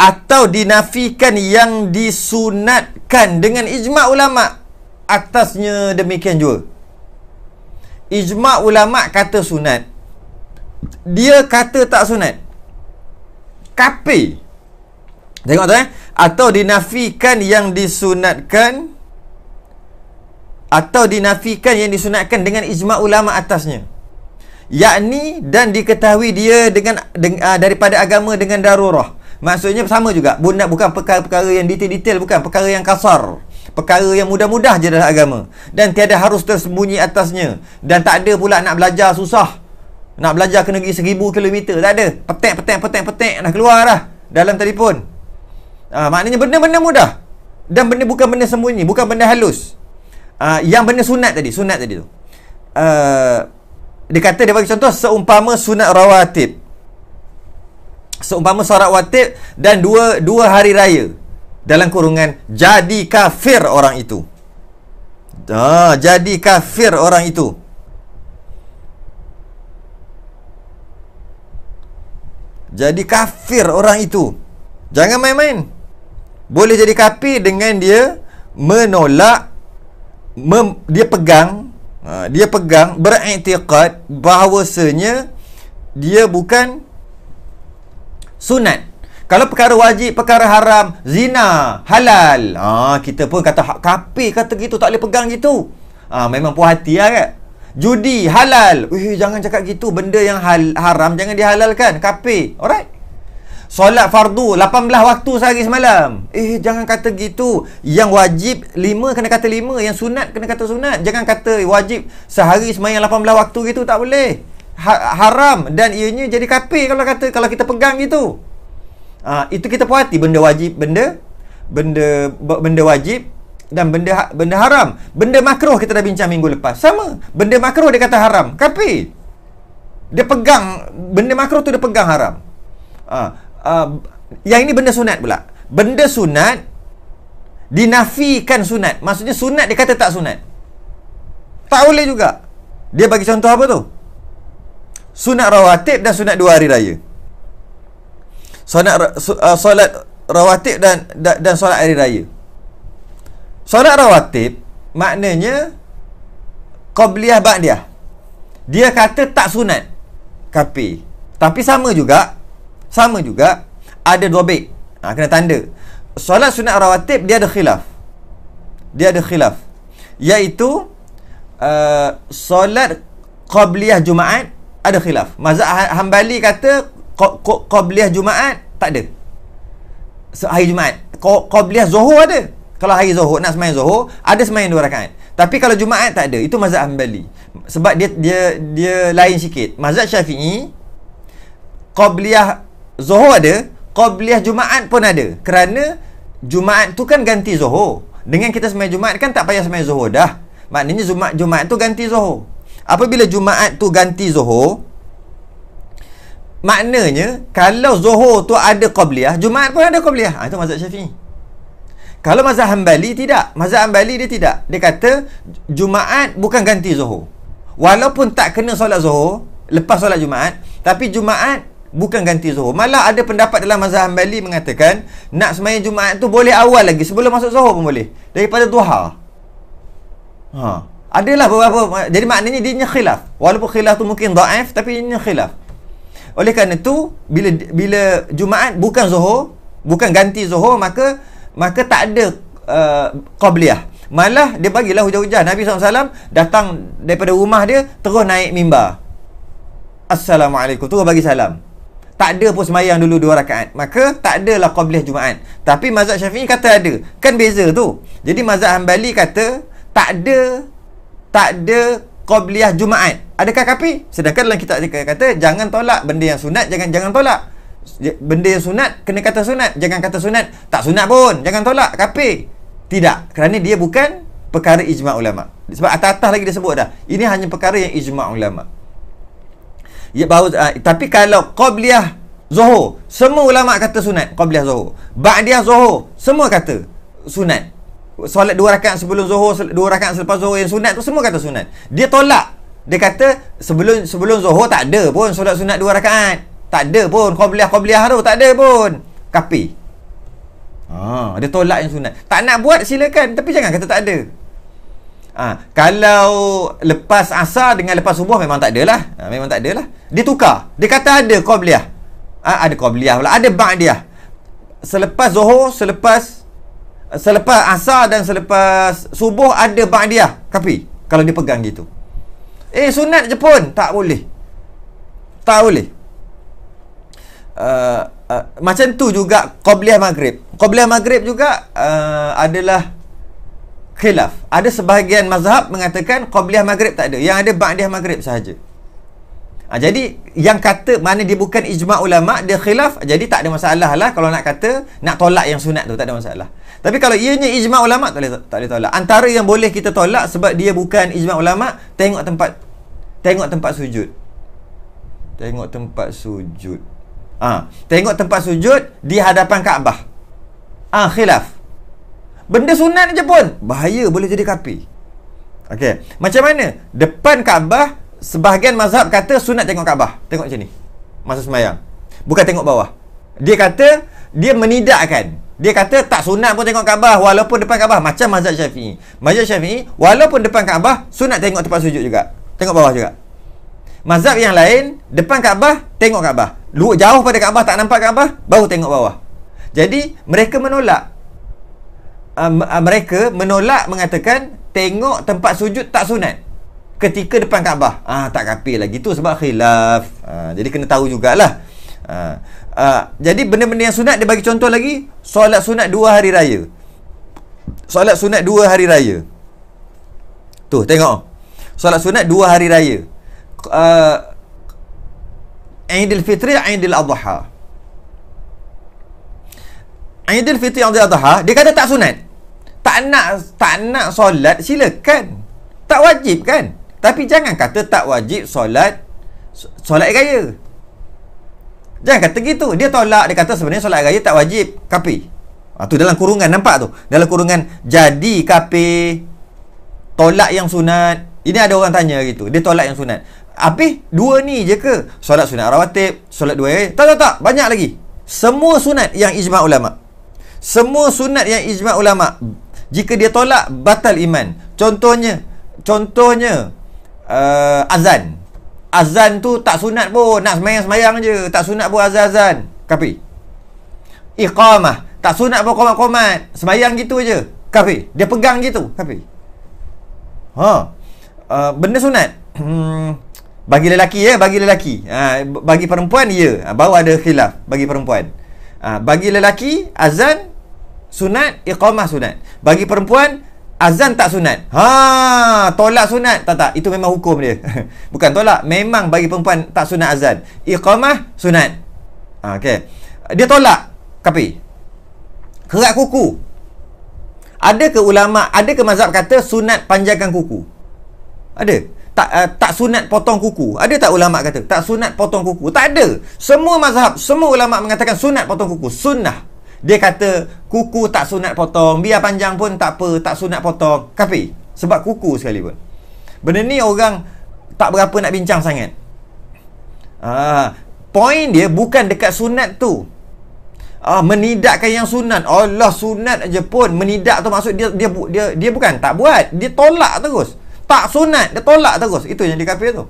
atau dinafikan yang disunatkan dengan ijma' ulama' atasnya demikian juga ijma' ulama' kata sunat dia kata tak sunat kapi tengok tu eh atau dinafikan yang disunatkan atau dinafikan yang disunatkan dengan ijma' ulama' atasnya yakni dan diketahui dia dengan, dengan ah, daripada agama dengan darurah Maksudnya sama juga Bunda bukan perkara-perkara yang detail-detail Bukan perkara yang kasar Perkara yang mudah-mudah je dalam agama Dan tiada harus tersembunyi atasnya Dan tak ada pula nak belajar susah Nak belajar ke negeri seribu kilometer Tak ada Petek, petek, petek, petek nak keluar dah Dalam telefon ha, Maknanya benda-benda mudah Dan benda bukan benda sembunyi Bukan benda halus ha, Yang benda sunat tadi Sunat tadi tu uh, Dia kata dia bagi contoh Seumpama sunat rawatib seumpama solat watib dan dua dua hari raya dalam kurungan jadi kafir orang itu. Ha, jadi kafir orang itu. Jadi kafir orang itu. Jangan main-main. Boleh jadi kafir dengan dia menolak mem, dia pegang ha, dia pegang beriktikad bahawasanya dia bukan sunat. Kalau perkara wajib, perkara haram, zina, halal. Ah, kita pun kata hak kapi kata gitu, tak boleh pegang gitu. Ah, memang puas hati lah kan? Judi, halal. Ui, jangan cakap gitu. Benda yang hal, haram, jangan dihalalkan. Kapi. Alright? Solat fardu, 18 waktu sehari semalam. Eh, jangan kata gitu. Yang wajib, 5 kena kata 5. Yang sunat, kena kata sunat. Jangan kata wajib sehari semayang 18 waktu gitu. Tak boleh. Ha, haram dan ianya jadi kafir kalau kata kalau kita pegang gitu. Ha, itu kita puas benda wajib benda benda benda wajib dan benda benda haram. Benda makruh kita dah bincang minggu lepas. Sama. Benda makruh dia kata haram, kafir. Dia pegang benda makruh tu dia pegang haram. Ha, ha, yang ini benda sunat pula. Benda sunat dinafikan sunat. Maksudnya sunat dia kata tak sunat. Tak boleh juga. Dia bagi contoh apa tu? sunat rawatib dan sunat dua hari raya sunat uh, solat rawatib dan, dan dan solat hari raya solat rawatib maknanya qabliyah ba'diyah dia kata tak sunat kafir tapi sama juga sama juga ada dua bait ha, kena tanda solat sunat rawatib dia ada khilaf dia ada khilaf Yaitu uh, solat qabliyah jumaat ada khilaf mazhab hambali kata qabliyah jumaat tak ada so, hari jumaat qabliyah zuhur ada kalau hari zuhur nak semain zuhur ada semain dua rakaat tapi kalau jumaat tak ada itu mazhab hambali sebab dia dia dia lain sikit mazhab syafi'i qabliyah zuhur ada qabliyah jumaat pun ada kerana jumaat tu kan ganti zuhur dengan kita semain jumaat kan tak payah semain zuhur dah maknanya jumaat jumaat tu ganti zuhur Apabila Jumaat tu ganti Zohor? Maknanya Kalau Zohor tu ada Qobliyah Jumaat pun ada Qobliyah ha, Itu mazhab Syafi'i Kalau mazhab Hanbali tidak Mazhab Hanbali dia tidak Dia kata Jumaat bukan ganti Zohor. Walaupun tak kena solat Zohor Lepas solat Jumaat Tapi Jumaat Bukan ganti Zohor. Malah ada pendapat dalam mazhab Hanbali mengatakan Nak semayang Jumaat tu boleh awal lagi Sebelum masuk Zohor pun boleh Daripada Tuhar Haa adalah beberapa Jadi maknanya dia khilaf Walaupun khilaf tu mungkin daif Tapi dia khilaf Oleh kerana tu Bila bila Jumaat bukan Zuhur Bukan ganti Zuhur Maka maka tak ada uh, Qabliyah Malah dia bagilah hujah-hujah Nabi SAW datang daripada rumah dia Terus naik mimbar Assalamualaikum Terus bagi salam tak ada pun semayang dulu dua rakaat. Maka tak adalah Qabliyah Jumaat. Tapi mazhab syafi'i kata ada. Kan beza tu. Jadi mazhab hambali kata tak ada tak ada qabliyah Jumaat. Adakah kapi? Sedangkan dalam kitab dia kata jangan tolak benda yang sunat, jangan jangan tolak. Benda yang sunat kena kata sunat, jangan kata sunat. Tak sunat pun, jangan tolak, kapi. Tidak, kerana dia bukan perkara ijma' ulama. Sebab atas-atas lagi dia sebut dah. Ini hanya perkara yang ijma' ulama. Ya bahu uh, ah, tapi kalau qabliyah zohor, semua ulama kata sunat qabliyah zuhur. Ba'diyah zohor, semua kata sunat solat dua rakaat sebelum zuhur dua rakaat selepas zuhur yang sunat tu semua kata sunat dia tolak dia kata sebelum sebelum zuhur tak ada pun solat sunat dua rakaat tak ada pun qabliyah-qabliyah haru tak ada pun kapi ha, dia tolak yang sunat tak nak buat silakan tapi jangan kata tak ada ha, kalau lepas asar dengan lepas subuh memang tak adalah ha, memang tak adalah dia tukar dia kata ada qabliyah Ah, ha, ada qabliyah pula ada ba'diyah selepas zuhur selepas selepas asar dan selepas subuh ada ba'diyah tapi kalau dia pegang gitu eh sunat je pun tak boleh tak boleh uh, uh, macam tu juga qabliyah maghrib qabliyah maghrib juga uh, adalah khilaf ada sebahagian mazhab mengatakan qabliyah maghrib tak ada yang ada ba'diyah maghrib sahaja Ha, jadi yang kata mana dia bukan ijma ulama dia khilaf jadi tak ada masalah lah kalau nak kata nak tolak yang sunat tu tak ada masalah tapi kalau ianya ijma ulama tak boleh, tak boleh tolak antara yang boleh kita tolak sebab dia bukan ijma ulama tengok tempat tengok tempat sujud tengok tempat sujud ah ha, tengok tempat sujud di hadapan Kaabah ah ha, khilaf benda sunat je pun bahaya boleh jadi kapi Okey, macam mana? Depan Kaabah sebahagian mazhab kata sunat tengok Kaabah. Tengok macam ni. Masa semayang. Bukan tengok bawah. Dia kata, dia menidakkan. Dia kata tak sunat pun tengok Kaabah walaupun depan Kaabah. Macam mazhab syafi'i. Mazhab syafi'i, walaupun depan Kaabah, sunat tengok tempat sujud juga. Tengok bawah juga. Mazhab yang lain, depan Kaabah, tengok Kaabah. Luar jauh pada Kaabah, tak nampak Kaabah, baru tengok bawah. Jadi, mereka menolak. Uh, uh, mereka menolak mengatakan, tengok tempat sujud tak sunat ketika depan Kaabah. Ah tak kafir lagi tu sebab khilaf. Ah jadi kena tahu jugalah. Ah, ah jadi benda-benda yang sunat dia bagi contoh lagi solat sunat dua hari raya. Solat sunat dua hari raya. Tu tengok. Solat sunat dua hari raya. Ah uh, Aidil Fitri, Aidil Adha. Aidil Fitri Aidil Adha dia kata tak sunat. Tak nak tak nak solat silakan. Tak wajib kan? Tapi jangan kata tak wajib solat solat raya. Jangan kata gitu. Dia tolak dia kata sebenarnya solat raya tak wajib. Kapi. Ah tu dalam kurungan nampak tu. Dalam kurungan jadi kapi tolak yang sunat. Ini ada orang tanya gitu. Dia tolak yang sunat. Api dua ni je ke? Solat sunat rawatib, solat dua raya. Tak tak tak, banyak lagi. Semua sunat yang ijma ulama. Semua sunat yang ijma ulama jika dia tolak batal iman. Contohnya contohnya uh, azan. Azan tu tak sunat pun, nak semayang-semayang je, tak sunat pun azan-azan. Kapi. Iqamah, tak sunat pun komat-komat, semayang gitu je. Kapi, dia pegang gitu, kapi. Ha. Uh, benda sunat. Hmm. bagi lelaki ya, bagi lelaki. Uh, bagi perempuan ya, uh, baru ada khilaf bagi perempuan. Uh, bagi lelaki azan sunat, iqamah sunat. Bagi perempuan azan tak sunat. Ha, tolak sunat. Tak tak, itu memang hukum dia. Bukan tolak, memang bagi perempuan tak sunat azan. Iqamah sunat. Ha, okey. Dia tolak kapi. Kerat kuku. Ada ke ulama, ada ke mazhab kata sunat panjangkan kuku? Ada. Tak uh, tak sunat potong kuku. Ada tak ulama kata tak sunat potong kuku? Tak ada. Semua mazhab, semua ulama mengatakan sunat potong kuku, sunnah. Dia kata kuku tak sunat potong Biar panjang pun tak apa tak sunat potong Kapi sebab kuku sekali pun Benda ni orang tak berapa nak bincang sangat Ah, Poin dia bukan dekat sunat tu ah, Menidakkan yang sunat Allah sunat je pun Menidak tu maksud dia, dia dia dia, dia bukan tak buat Dia tolak terus Tak sunat dia tolak terus Itu yang dia kafe tu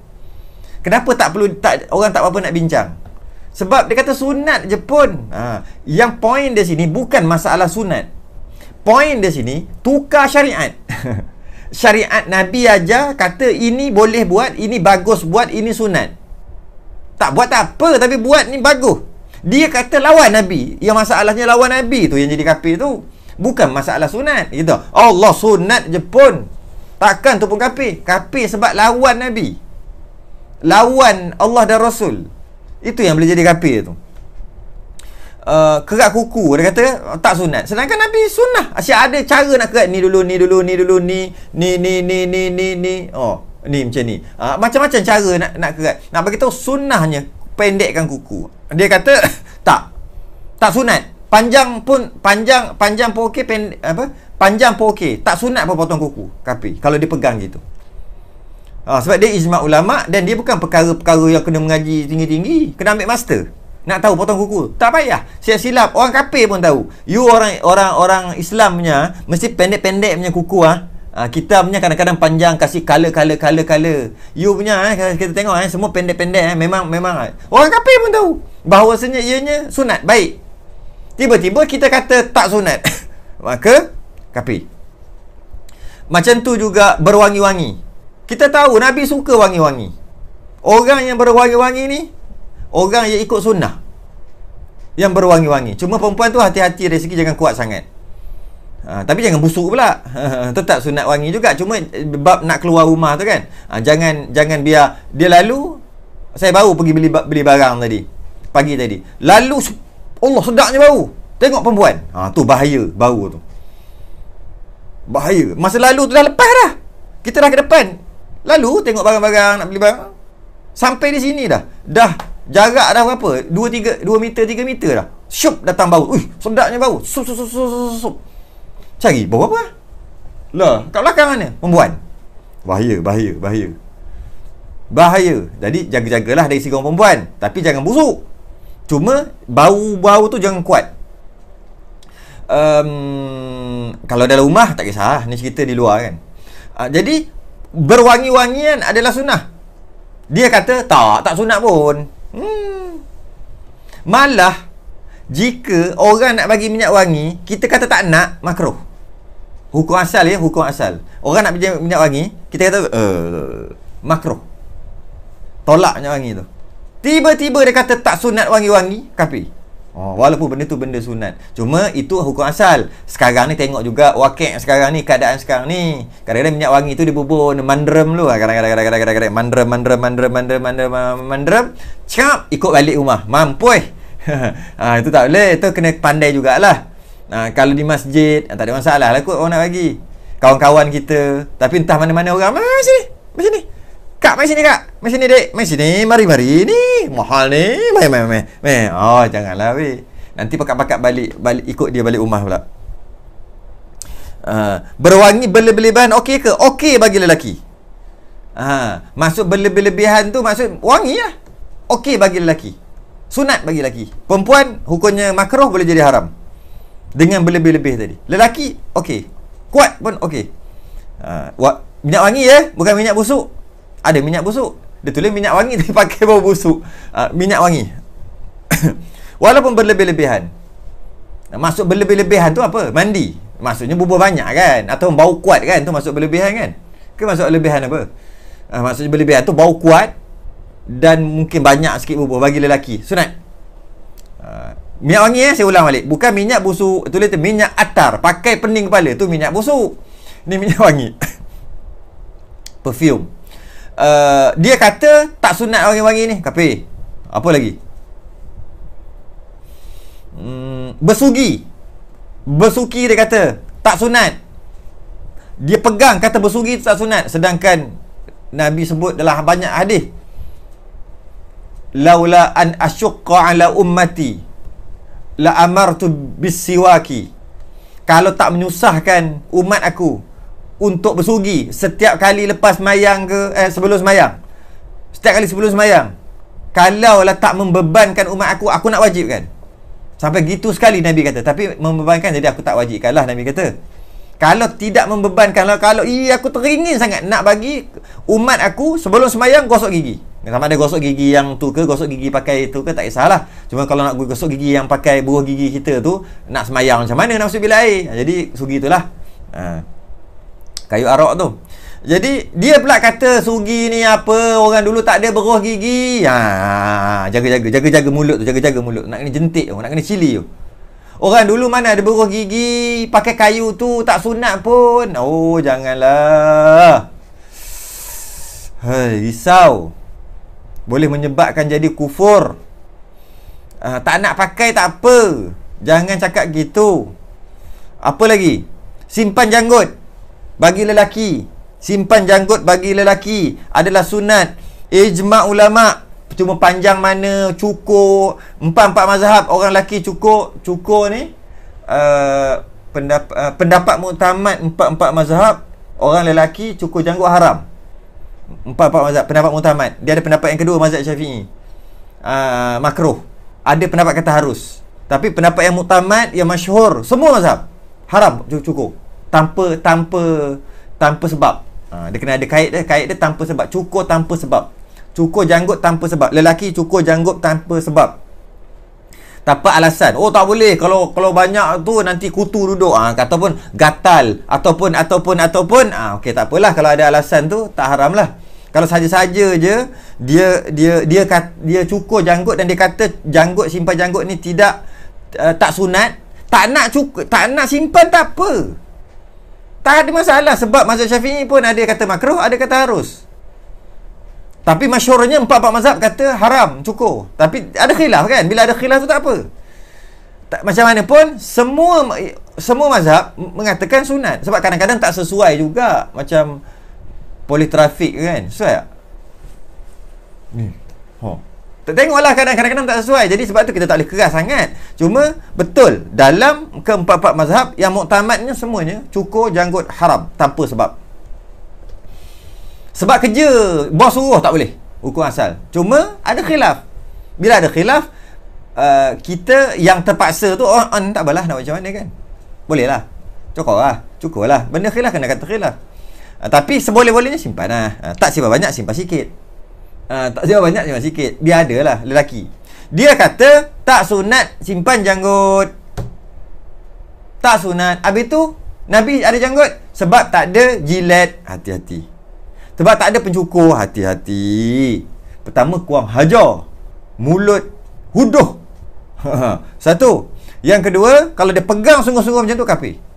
Kenapa tak perlu tak, orang tak apa-apa nak bincang sebab dia kata sunat je pun. Ha. Yang point dia sini bukan masalah sunat. Point dia sini tukar syariat. syariat Nabi aja kata ini boleh buat, ini bagus buat, ini sunat. Tak buat tak apa tapi buat ni bagus. Dia kata lawan Nabi. Yang masalahnya lawan Nabi tu yang jadi kafir tu. Bukan masalah sunat. Gitu. Allah sunat je pun. Takkan tu pun kafir. Kafir sebab lawan Nabi. Lawan Allah dan Rasul. Itu yang boleh jadi kapir tu. Uh, kerat kuku dia kata oh, tak sunat sedangkan nabi sunnah asyik ada cara nak kerat ni dulu ni dulu ni dulu ni ni ni ni ni ni, ni. oh ni macam ni uh, macam-macam cara nak nak kerat nak bagi tahu sunnahnya pendekkan kuku dia kata tak tak sunat panjang pun panjang panjang pun okey apa panjang pun okey tak sunat pun potong kuku kapi. kalau dipegang gitu Ha, sebab dia ijma' ulama' dan dia bukan perkara-perkara yang kena mengaji tinggi-tinggi. Kena ambil master. Nak tahu potong kuku. Tak payah. Siap silap. Orang kapir pun tahu. You orang orang orang Islam punya, mesti pendek-pendek punya kuku ah. Ha. Ha, kita punya kadang-kadang panjang, kasih color-color, color-color. You punya, eh, kita tengok, eh, semua pendek-pendek. Eh. Memang, memang. Eh. Orang kapir pun tahu. Bahawasanya ianya sunat. Baik. Tiba-tiba kita kata tak sunat. Maka, kapir. Macam tu juga berwangi-wangi. Kita tahu Nabi suka wangi-wangi. Orang yang berwangi-wangi ni orang yang ikut sunnah. Yang berwangi-wangi. Cuma perempuan tu hati-hati rezeki jangan kuat sangat. Ha, tapi jangan busuk pula. Tetap sunat wangi juga. Cuma eh, bab nak keluar rumah tu kan. Ha, jangan jangan biar dia lalu saya baru pergi beli beli barang tadi. Pagi tadi. Lalu Allah sedapnya bau. Tengok perempuan. Ha tu bahaya bau tu. Bahaya. Masa lalu tu dah lepas dah. Kita dah ke depan. Lalu tengok barang-barang nak beli barang. Sampai di sini dah. Dah jarak dah berapa? 2 3 2 meter 3 meter dah. Syup datang bau. Ui, sedapnya bau. Sup sup sup sup sup. Cari bau apa? Lah, kat belakang mana? Perempuan. Bahaya, bahaya, bahaya. Bahaya. Jadi jaga-jagalah dari segi orang perempuan, tapi jangan busuk. Cuma bau-bau tu jangan kuat. Um, kalau dalam rumah tak kisah ni cerita di luar kan. Uh, jadi berwangi-wangian adalah sunnah. Dia kata, tak, tak sunnah pun. Hmm. Malah, jika orang nak bagi minyak wangi, kita kata tak nak, makruh. Hukum asal ya, hukum asal. Orang nak bagi minyak wangi, kita kata, uh, makruh. Tolak minyak wangi tu. Tiba-tiba dia kata tak sunat wangi-wangi, kapi. Ha, walaupun benda tu benda sunat cuma itu hukum asal sekarang ni tengok juga wakil sekarang ni keadaan sekarang ni kadang-kadang minyak wangi tu dia bubur mandrem lu lah. kadang-kadang kadang-kadang mandrem mandrem mandrem mandrem mandrem mandrem cap ikut balik rumah mampoi ha, itu tak boleh itu kena pandai jugalah ha, kalau di masjid tak ada masalah lah kot orang nak bagi kawan-kawan kita tapi entah mana-mana orang macam ni macam ni Kak, mai sini kak. Mai sini dek. Mai sini. Mari mari ni. Mahal ni. Mai mai mai. Mai. Oh, janganlah weh. Nanti pakak-pakak balik balik ikut dia balik rumah pula. Uh, berwangi berlebihan okey ke? Okey bagi lelaki. Ha, uh, maksud berlebihan tu maksud wangi lah. Okey bagi lelaki. Sunat bagi lelaki. Perempuan hukumnya makruh boleh jadi haram. Dengan berlebih-lebih tadi. Lelaki okey. Kuat pun okey. Uh, minyak wangi ya, eh? bukan minyak busuk ada minyak busuk dia tulis minyak wangi tapi pakai bau busuk uh, minyak wangi walaupun berlebih-lebihan masuk berlebih-lebihan tu apa mandi maksudnya bubur banyak kan atau bau kuat kan tu masuk berlebihan kan ke masuk berlebihan apa uh, maksudnya berlebihan tu bau kuat dan mungkin banyak sikit bubur bagi lelaki sunat uh, ah, minyak wangi eh saya ulang balik bukan minyak busuk tulis tu minyak atar pakai pening kepala tu minyak busuk ni minyak wangi perfume Eh, dia kata tak sunat wangi-wangi ni. Kapi. Apa lagi? Hmm, bersugi. Bersuki dia kata tak sunat. Dia pegang kata bersugi tak sunat sedangkan Nabi sebut dalam banyak hadis Laula an asyqa ala ummati la amartu bisiwaki. Kalau tak menyusahkan umat aku, untuk bersugi setiap kali lepas mayang ke eh, sebelum semayang setiap kali sebelum semayang lah tak membebankan umat aku aku nak wajibkan sampai gitu sekali Nabi kata tapi membebankan jadi aku tak wajibkan lah Nabi kata kalau tidak membebankan lah kalau iya aku teringin sangat nak bagi umat aku sebelum semayang gosok gigi sama ada gosok gigi yang tu ke gosok gigi pakai itu ke tak kisahlah cuma kalau nak gosok gigi yang pakai buah gigi kita tu nak semayang macam mana nak masuk bilik jadi sugi itulah ha kayu arok tu. Jadi dia pula kata sugi ni apa orang dulu tak ada beruh gigi. Ha jaga-jaga jaga-jaga mulut tu jaga-jaga mulut nak kena jentik tu nak kena cili tu. Orang dulu mana ada beruh gigi pakai kayu tu tak sunat pun. Oh janganlah. Hai risau. Boleh menyebabkan jadi kufur. Uh, tak nak pakai tak apa. Jangan cakap gitu. Apa lagi? Simpan janggut bagi lelaki simpan janggut bagi lelaki adalah sunat ijma ulama cuma panjang mana cukur empat empat mazhab orang lelaki cukur cukur ni uh, pendapat uh, pendapat muktamad empat empat mazhab orang lelaki cukur janggut haram empat empat mazhab pendapat muktamad dia ada pendapat yang kedua mazhab syafi'i uh, makruh ada pendapat kata harus tapi pendapat yang muktamad yang masyhur semua mazhab haram cukur tanpa tanpa tanpa sebab. Ha, dia kena ada kait dia, kait dia tanpa sebab, cukur tanpa sebab. Cukur janggut tanpa sebab. Lelaki cukur janggut tanpa sebab. Tanpa alasan. Oh tak boleh kalau kalau banyak tu nanti kutu duduk ah ha, ataupun gatal ataupun ataupun ataupun ah ha, okey tak apalah kalau ada alasan tu tak haramlah. Kalau saja-saja je dia dia dia kata, dia cukur janggut dan dia kata janggut simpan janggut ni tidak uh, tak sunat, tak nak cukur, tak nak simpan tak apa. Tak ada masalah sebab mazhab Syafi'i pun ada kata makruh, ada kata harus. Tapi masyhurnya empat-empat mazhab kata haram, cukup. Tapi ada khilaf kan? Bila ada khilaf tu tak apa. Tak, macam mana pun semua semua mazhab mengatakan sunat sebab kadang-kadang tak sesuai juga macam poli trafik kan. Sesuai tak? Ni, hmm lah kadang-kadang tak sesuai Jadi sebab tu kita tak boleh keras sangat Cuma betul Dalam keempat-empat mazhab Yang muktamadnya semuanya Cukur janggut haram Tanpa sebab Sebab kerja Bos suruh tak boleh Hukum asal Cuma ada khilaf Bila ada khilaf uh, Kita yang terpaksa tu oh, on, oh, Tak apalah nak macam mana kan Boleh lah Cukur lah Cukur lah Benda khilaf kena kata khilaf uh, Tapi seboleh-bolehnya simpan lah uh, Tak simpan banyak simpan sikit Ha, tak siapa banyak cuma sikit Dia ada lah lelaki Dia kata tak sunat simpan janggut Tak sunat Habis tu Nabi ada janggut Sebab tak ada jilet Hati-hati Sebab tak ada pencukur Hati-hati Pertama kuang hajar Mulut Huduh Satu Yang kedua Kalau dia pegang sungguh-sungguh macam tu kapi